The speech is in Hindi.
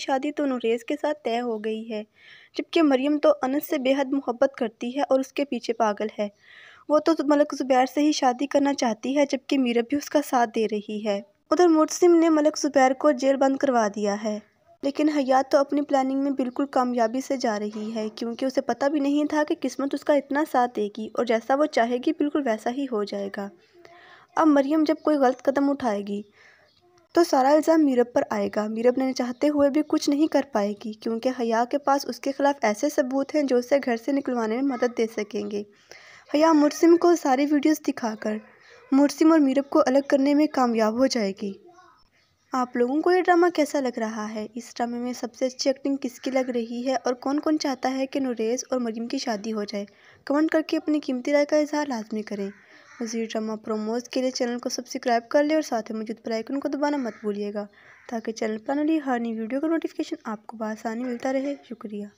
शादी तो नुरेज के साथ तय हो गई है जबकि मरियम तो अनस से बेहद मोहब्बत करती है और उसके पीछे पागल है वो तो मलक ज़ुबैर से ही शादी करना चाहती है जबकि मीरा भी उसका साथ दे रही है उधर मुरसिम ने मलक ज़ुबैर को जेल बंद करवा दिया है लेकिन हयात तो अपनी प्लानिंग में बिल्कुल कामयाबी से जा रही है क्योंकि उसे पता भी नहीं था कि किस्मत उसका इतना साथ देगी और जैसा वो चाहेगी बिल्कुल वैसा ही हो जाएगा अब मरियम जब कोई गलत कदम उठाएगी तो सारा इल्ज़ाम मीरब पर आएगा मीरब ने चाहते हुए भी कुछ नहीं कर पाएगी क्योंकि हया के पास उसके ख़िलाफ़ ऐसे सबूत हैं जो उसे घर से निकलवाने में मदद दे सकेंगे हया मुरसिम को सारी वीडियोस दिखाकर मुरसिम और मीरब को अलग करने में कामयाब हो जाएगी आप लोगों को ये ड्रामा कैसा लग रहा है इस ड्रामे में सबसे अच्छी एक्टिंग किसकी लग रही है और कौन कौन चाहता है कि नुरेज और मरीम की शादी हो जाए कमेंट करके अपनी कीमती राय का इजहार लाजमी करें मज़ीद ड्रामा प्रोमोज के लिए चैनल को सब्सक्राइब कर लें और साथ ही मौजूद आइकन को दबाना मत भूलिएगा ताकि चैनल पर आने हर नई वीडियो का नोटिफिकेशन आपको बसानी मिलता रहे शुक्रिया